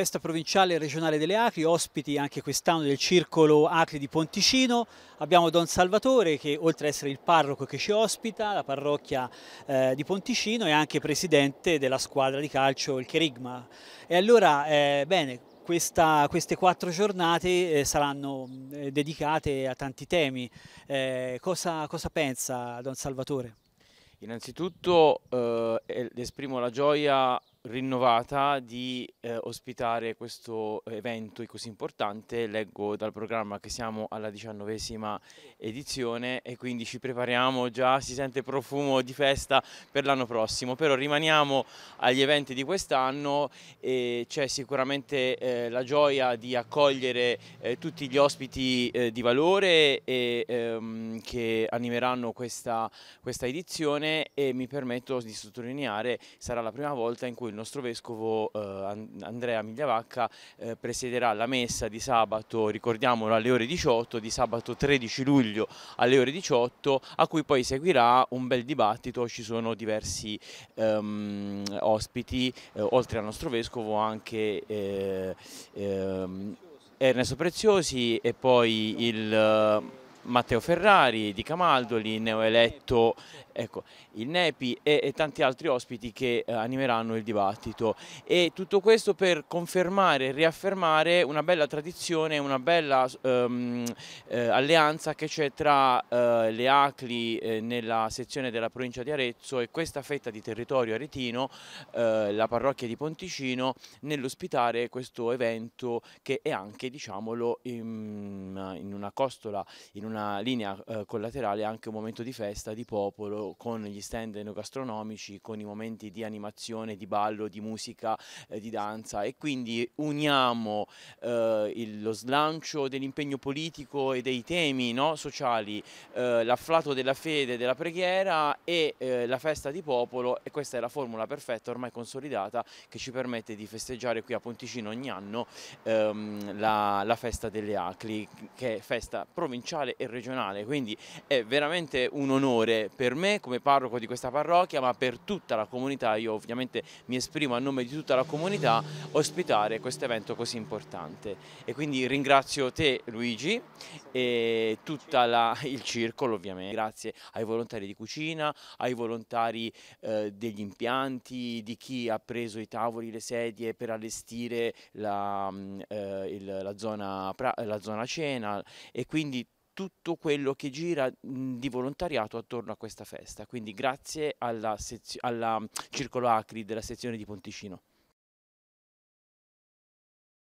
festa provinciale e regionale delle Acri, ospiti anche quest'anno del circolo Acri di Ponticino. Abbiamo Don Salvatore che oltre ad essere il parroco che ci ospita, la parrocchia eh, di Ponticino è anche presidente della squadra di calcio il Cherigma. E allora, eh, bene, questa, queste quattro giornate eh, saranno eh, dedicate a tanti temi. Eh, cosa, cosa pensa Don Salvatore? Innanzitutto eh, esprimo la gioia rinnovata di eh, ospitare questo evento così importante. Leggo dal programma che siamo alla diciannovesima edizione e quindi ci prepariamo già, si sente profumo di festa per l'anno prossimo. Però rimaniamo agli eventi di quest'anno e c'è sicuramente eh, la gioia di accogliere eh, tutti gli ospiti eh, di valore e, ehm, che animeranno questa, questa edizione e mi permetto di sottolineare sarà la prima volta in cui il nostro vescovo eh, Andrea Migliavacca eh, presiederà la messa di sabato, ricordiamolo, alle ore 18, di sabato 13 luglio alle ore 18, a cui poi seguirà un bel dibattito, ci sono diversi ehm, ospiti, eh, oltre al nostro vescovo anche eh, ehm, Ernesto Preziosi e poi il... Matteo Ferrari, Di Camaldoli, neoeletto ecco, il Nepi e, e, tanti altri ospiti che eh, animeranno il dibattito e tutto questo per confermare e riaffermare una bella tradizione, una bella ehm, eh, alleanza che c'è tra eh, le ACLI eh, nella sezione della provincia di Arezzo e questa fetta di territorio aretino, eh, la parrocchia di Ponticino, nell'ospitare questo evento che è anche, diciamolo, in, in una costola, in una una linea eh, collaterale anche un momento di festa, di popolo, con gli stand enogastronomici, con i momenti di animazione, di ballo, di musica, eh, di danza e quindi uniamo eh, il, lo slancio dell'impegno politico e dei temi no, sociali, eh, l'afflato della fede, della preghiera e eh, la festa di popolo e questa è la formula perfetta ormai consolidata che ci permette di festeggiare qui a Ponticino ogni anno ehm, la, la festa delle Acli che è festa provinciale e e regionale, quindi è veramente un onore per me come parroco di questa parrocchia, ma per tutta la comunità, io ovviamente mi esprimo a nome di tutta la comunità, ospitare questo evento così importante. E quindi ringrazio te Luigi e tutto il circolo ovviamente, grazie ai volontari di cucina, ai volontari eh, degli impianti, di chi ha preso i tavoli, le sedie per allestire la, mm, eh, il, la, zona, la zona cena e quindi tutto quello che gira mhmm, di volontariato attorno a questa festa. Quindi grazie alla, alla mhmm, Circolo Acri della sezione di Ponticino.